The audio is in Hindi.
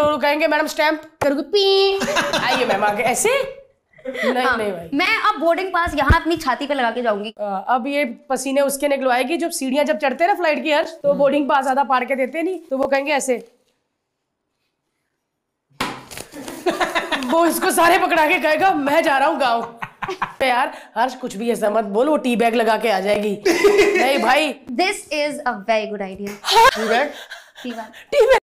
और और कहेंगे मैडम स्टैंप करोगे पी आइए मैम आगे ऐसे नहीं हाँ, नहीं भाई मैं अब बोर्डिंग पास यहाँ अपनी छाती पे लगा के जाऊंगी अब ये पसीने उसके निकलवाएगी जब सीढ़ियां जब चढ़ते हैं ना फ्लाइट की हर तो बोर्डिंग पास ज्यादा पार के देते नहीं तो वो कहेंगे ऐसे वो इसको सारे पकड़ा के कहेगा मैं जा रहा हूँ गाँव यार हर्ष कुछ भी ऐसा मत बोल वो टी बैग लगा के आ जाएगी नहीं भाई this is a very good idea tea bag tea bag